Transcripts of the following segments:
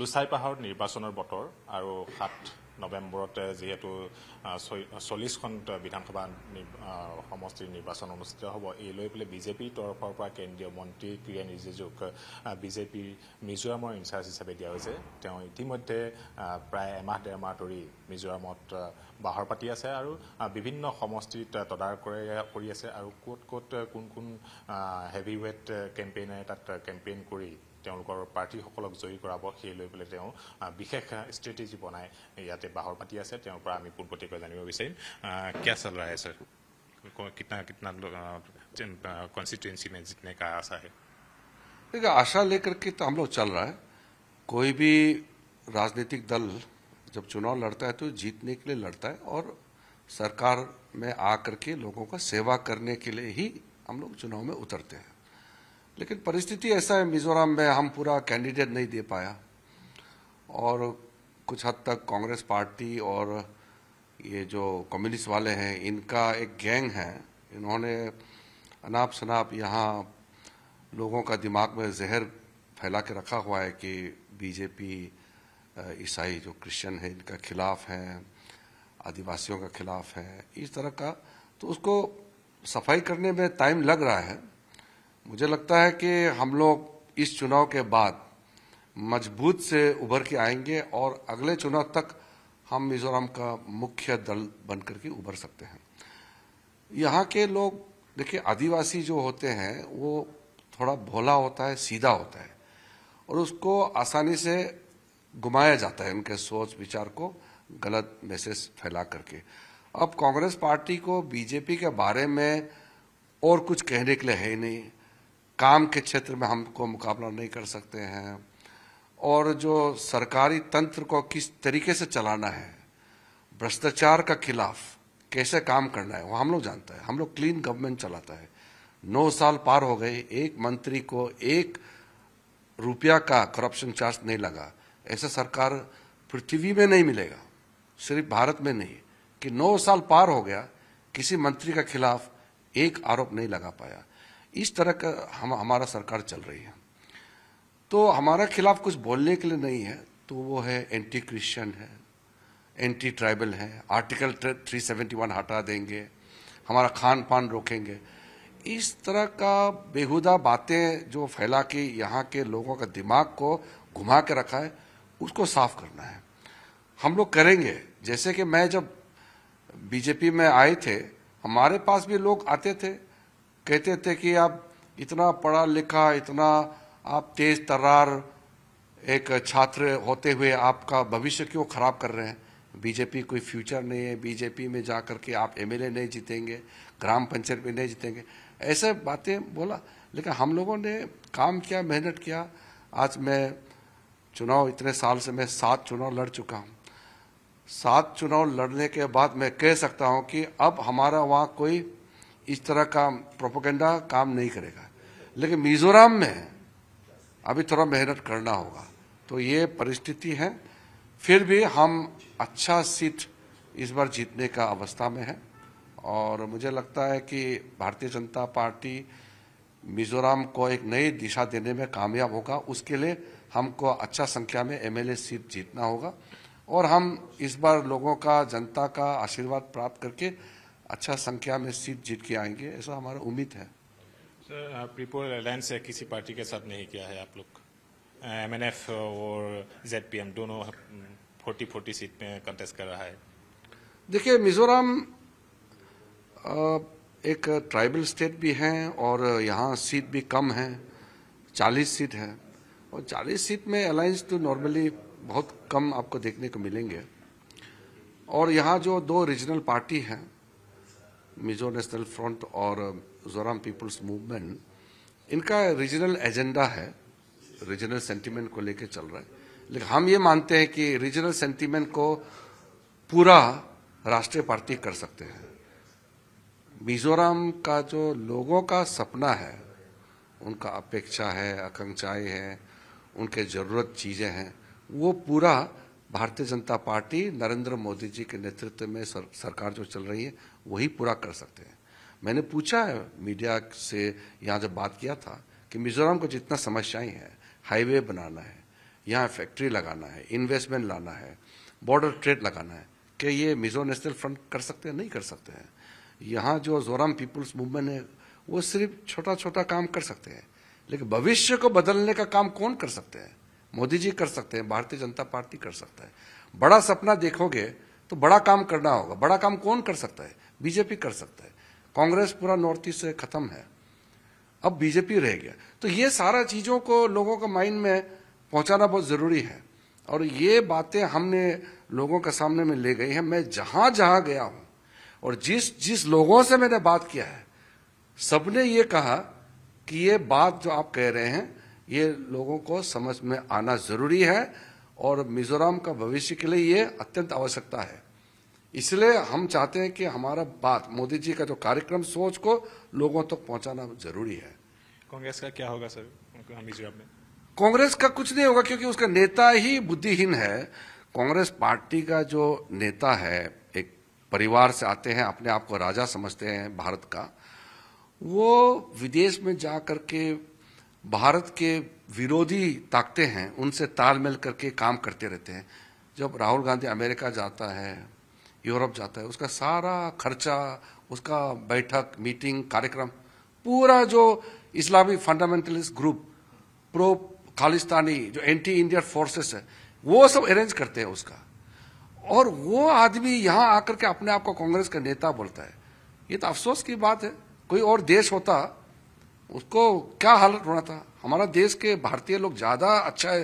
লুচাই পাহাৰত নিৰ্বাচনৰ বতৰ আৰু সাত নৱেম্বৰতে যিহেতু চল্লিছখন বিধানসভা সমষ্টিৰ নিৰ্বাচন অনুষ্ঠিত হ'ব এই লৈ পেলাই বিজেপিৰ তৰফৰ পৰা কেন্দ্ৰীয় মন্ত্ৰী কিৰেণ ৰিজিজুক বিজেপিৰ মিজোৰামৰ ইনচাৰ্জ হিচাপে দিয়া হৈছে তেওঁ ইতিমধ্যে প্ৰায় এমাহ ডেৰমাহ ধৰি মিজোৰামত বাহৰ পাতি আছে আৰু বিভিন্ন সমষ্টিত তদাৰক কৰি আছে আৰু ক'ত ক'ত কোন কোন হেভি ৱেইট কেম্পেইনে তাত কেম্পেইন কৰি पार्टी सकक जयी कर সেই লৈ পেলাই তেওঁ বিশেষ ষ্ট্ৰেটেজি বনাই ইয়াতে বাহৰ क्या चल रहा है सर कितना कितना कॉन्स्टिट्यूंसी में जीतने का आशा है देखिए आशा लेकर के तो हम लोग चल रहा है कोई भी राजनीतिक दल जब चुनाव लड़ता है तो जीतने के लिए लड़ता है और सरकार में आकर के लोगों का सेवा करने के लिए ही हम लोग चुनाव में उतरते हैं लेकिन परिस्थिति ऐसा है मिजोरम में हम पूरा कैंडिडेट नहीं दे पाया और कुछ हद तक कांग्रेस पार्टी और ये जो कम्युनिस्ट वाले हैं इनका एक गैंग है इन्होंने अनाप शनाप यहाँ लोगों का दिमाग में जहर फैला के रखा हुआ है कि बीजेपी ईसाई जो क्रिश्चियन है इनका खिलाफ है आदिवासियों का खिलाफ है इस तरह का तो उसको सफाई करने में टाइम लग रहा है मुझे लगता है कि हम लोग इस चुनाव के बाद मजबूत से उभर के आएंगे और अगले चुनाव तक हम मिजोरम का मुख्य दल बनकर के उभर सकते हैं यहाँ के लोग देखिए आदिवासी जो होते हैं वो थोड़ा भोला होता है सीधा होता है और उसको आसानी से घुमाया जाता है उनके सोच विचार को गलत मैसेज फैला करके अब कांग्रेस पार्टी को बीजेपी के बारे में और कुछ कहने के लिए है ही नहीं काम के क्षेत्र में हमको मुकाबला नहीं कर सकते हैं और जो सरकारी तंत्र को किस तरीके से चलाना है भ्रष्टाचार का खिलाफ कैसे काम करना है वो हम लोग जानते हैं हम लोग क्लीन गवर्नमेंट चलाता है नौ साल पार हो गए एक मंत्री को एक रुपया का करप्शन चार्ज नहीं लगा ऐसा सरकार पृथ्वी में नहीं मिलेगा सिर्फ भारत में नहीं कि नौ साल पार हो गया किसी मंत्री के खिलाफ एक आरोप नहीं लगा पाया इस तरह का हम हमारा सरकार चल रही है तो हमारा खिलाफ कुछ बोलने के लिए नहीं है तो वो है एंटी क्रिश्चियन है एंटी ट्राइबल है आर्टिकल 371 हटा देंगे हमारा खान पान रोकेंगे इस तरह का बेहुदा बातें जो फैला के यहाँ के लोगों का दिमाग को घुमा के रखा है उसको साफ करना है हम लोग करेंगे जैसे कि मैं जब बीजेपी में आए थे हमारे पास भी लोग आते थे कहते थे कि आप इतना पढ़ा लिखा इतना आप तेज तर्रार एक छात्र होते हुए आपका भविष्य क्यों खराब कर रहे हैं बीजेपी कोई फ्यूचर नहीं है बीजेपी में जा कर के आप एमएलए नहीं जीतेंगे ग्राम पंचायत में नहीं जीतेंगे ऐसे बातें बोला लेकिन हम लोगों ने काम किया मेहनत किया आज मैं चुनाव इतने साल से मैं सात चुनाव लड़ चुका हूँ सात चुनाव लड़ने के बाद मैं कह सकता हूँ कि अब हमारा वहाँ कोई इस तरह का प्रोपोगेंडा काम नहीं करेगा लेकिन मिजोरम में अभी थोड़ा मेहनत करना होगा तो ये परिस्थिति है फिर भी हम अच्छा सीट इस बार जीतने का अवस्था में है और मुझे लगता है कि भारतीय जनता पार्टी मिजोरम को एक नई दिशा देने में कामयाब होगा उसके लिए हमको अच्छा संख्या में एमएलए सीट जीतना होगा और हम इस बार लोगों का जनता का आशीर्वाद प्राप्त करके अच्छा संख्या में सीट जीत के आएंगे ऐसा हमारा उम्मीद है सर अलायंस है किसी पार्टी के साथ नहीं किया है आप लोग एम एन एफ और जेड पी एम दोनों फोर्टी फोर्टी सीट में कंटेस्ट कर रहा है देखिए मिजोरम एक ट्राइबल स्टेट भी हैं और यहाँ सीट भी कम है चालीस सीट है और चालीस सीट में अलायंस तो नॉर्मली बहुत कम आपको देखने को मिलेंगे और यहाँ जो दो रीजनल पार्टी हैं मिजो नेशनल फ्रंट और जोराम पीपल्स मूवमेंट इनका रीजनल एजेंडा है रीजनल सेंटीमेंट को लेकर चल रहा है लेकिन हम ये मानते हैं कि रीजनल सेंटीमेंट को पूरा राष्ट्रीय पार्टी कर सकते हैं मिजोरम का जो लोगों का सपना है उनका अपेक्षा है आकांक्षाएं हैं उनके ज़रूरत चीज़ें हैं वो पूरा भारतीय जनता पार्टी नरेंद्र मोदी जी के नेतृत्व में सर, सरकार जो चल रही है वही पूरा कर सकते हैं मैंने पूछा है मीडिया से यहाँ जब बात किया था कि मिजोरम को जितना समस्याएं हैं हाईवे बनाना है यहाँ फैक्ट्री लगाना है इन्वेस्टमेंट लाना है बॉर्डर ट्रेड लगाना है कि ये मिजो नेशनल फ्रंट कर सकते हैं नहीं कर सकते हैं यहाँ जो जोराम पीपुल्स मूवमेंट है वो सिर्फ छोटा छोटा काम कर सकते हैं लेकिन भविष्य को बदलने का काम कौन कर सकते हैं मोदी जी कर सकते हैं भारतीय जनता पार्टी कर सकता है बड़ा सपना देखोगे तो बड़ा काम करना होगा बड़ा काम कौन कर सकता है बीजेपी कर सकता है कांग्रेस पूरा नॉर्थ ईस्ट से खत्म है अब बीजेपी रह गया तो ये सारा चीज़ों को लोगों के माइंड में पहुंचाना बहुत ज़रूरी है और ये बातें हमने लोगों के सामने में ले गई है मैं जहां जहां गया हूं और जिस जिस लोगों से मैंने बात किया है सबने ये कहा कि ये बात जो आप कह रहे हैं ये लोगों को समझ में आना जरूरी है और मिजोरम का भविष्य के लिए ये अत्यंत आवश्यकता है इसलिए हम चाहते हैं कि हमारा बात मोदी जी का जो कार्यक्रम सोच को लोगों तक तो पहुंचाना जरूरी है कांग्रेस का क्या होगा सर मिजोरम में कांग्रेस का कुछ नहीं होगा क्योंकि उसका नेता ही बुद्धिहीन है कांग्रेस पार्टी का जो नेता है एक परिवार से आते हैं अपने आप को राजा समझते हैं भारत का वो विदेश में जा करके भारत के विरोधी ताकतें हैं उनसे तालमेल करके काम करते रहते हैं जब राहुल गांधी अमेरिका जाता है यूरोप जाता है उसका सारा खर्चा उसका बैठक मीटिंग कार्यक्रम पूरा जो इस्लामी फंडामेंटलिस्ट ग्रुप प्रो खालिस्तानी जो एंटी इंडियन फोर्सेस है वो सब अरेंज करते हैं उसका और वो आदमी यहां आकर के अपने आप को कांग्रेस का नेता बोलता है ये तो अफसोस की बात है कोई और देश होता उसको क्या हालत होना था हमारा देश के भारतीय लोग ज़्यादा अच्छा है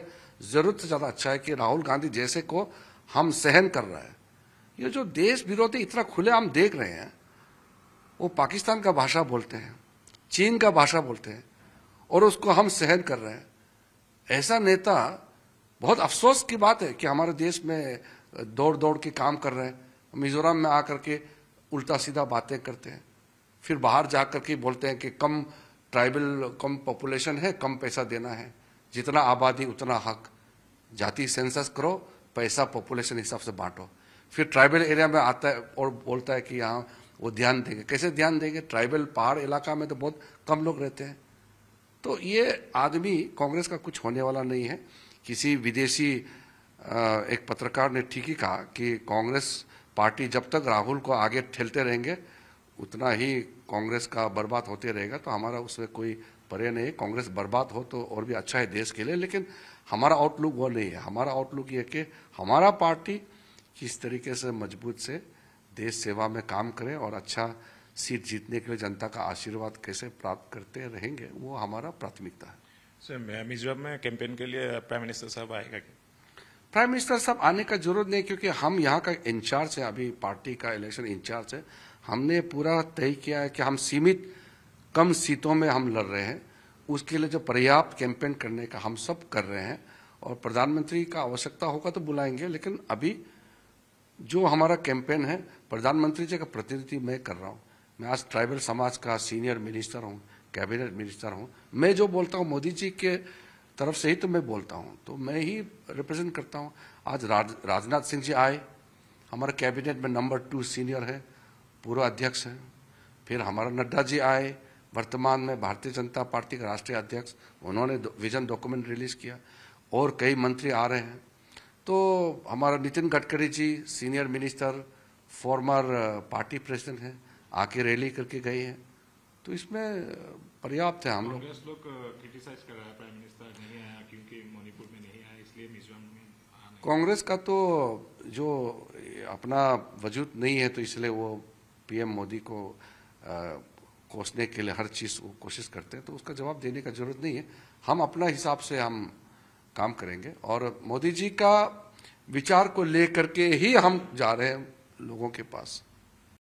ज़रूरत से ज़्यादा अच्छा है कि राहुल गांधी जैसे को हम सहन कर रहे हैं ये जो देश विरोधी इतना खुले हम देख रहे हैं वो पाकिस्तान का भाषा बोलते हैं चीन का भाषा बोलते हैं और उसको हम सहन कर रहे हैं ऐसा नेता बहुत अफसोस की बात है कि हमारे देश में दौड़ दौड़ के काम कर रहे हैं मिजोरम में आकर के उल्टा सीधा बातें करते हैं फिर बाहर जा कर के बोलते हैं कि कम ट्राइबल कम पॉपुलेशन है कम पैसा देना है जितना आबादी उतना हक जाति सेंसस करो पैसा पॉपुलेशन हिसाब से बांटो फिर ट्राइबल एरिया में आता है और बोलता है कि यहाँ वो ध्यान देंगे कैसे ध्यान देंगे ट्राइबल पहाड़ इलाका में तो बहुत कम लोग रहते हैं तो ये आदमी कांग्रेस का कुछ होने वाला नहीं है किसी विदेशी एक पत्रकार ने ठीक ही कहा कि कांग्रेस पार्टी जब तक राहुल को आगे ठेलते रहेंगे उतना ही कांग्रेस का बर्बाद होते रहेगा तो हमारा उसमें कोई परे नहीं कांग्रेस बर्बाद हो तो और भी अच्छा है देश के लिए लेकिन हमारा आउटलुक वो नहीं है हमारा आउटलुक ये कि हमारा पार्टी किस तरीके से मजबूत से देश सेवा में काम करे और अच्छा सीट जीतने के लिए जनता का आशीर्वाद कैसे प्राप्त करते रहेंगे वो हमारा प्राथमिकता है सर मिजोरम में कैंपेन के लिए प्राइम मिनिस्टर साहब आएगा क्या प्राइम मिनिस्टर साहब आने का जरूरत नहीं क्योंकि हम यहाँ का इंचार्ज है अभी पार्टी का इलेक्शन इंचार्ज है हमने पूरा तय किया है कि हम सीमित कम सीटों में हम लड़ रहे हैं उसके लिए जो पर्याप्त कैंपेन करने का हम सब कर रहे हैं और प्रधानमंत्री का आवश्यकता होगा तो बुलाएंगे लेकिन अभी जो हमारा कैंपेन है प्रधानमंत्री जी का प्रतिनिधि मैं कर रहा हूँ मैं आज ट्राइबल समाज का सीनियर मिनिस्टर हूँ कैबिनेट मिनिस्टर हूँ मैं जो बोलता हूँ मोदी जी के तरफ से ही तो मैं बोलता हूँ तो मैं ही रिप्रेजेंट करता हूँ आज राज, राजनाथ सिंह जी आए हमारे कैबिनेट में नंबर टू सीनियर है पूर्व अध्यक्ष हैं फिर हमारा नड्डा जी आए वर्तमान में भारतीय जनता पार्टी के राष्ट्रीय अध्यक्ष उन्होंने विजन डॉक्यूमेंट रिलीज किया और कई मंत्री आ रहे हैं तो हमारा Nitin Gadkari ji senior minister former party president हैं आके रैली करके गए हैं तो इसमें पर्याप्त है हम लोग कांग्रेस का तो जो अपना वजूद नहीं है तो इसलिए वो पीएम मोदी को कोसने के लिए हर चीज़ कोशिश करते हैं तो उसका जवाब देने का जरूरत नहीं है हम अपना हिसाब से हम काम करेंगे और मोदी जी का विचार को लेकर के ही हम जा रहे हैं लोगों के पास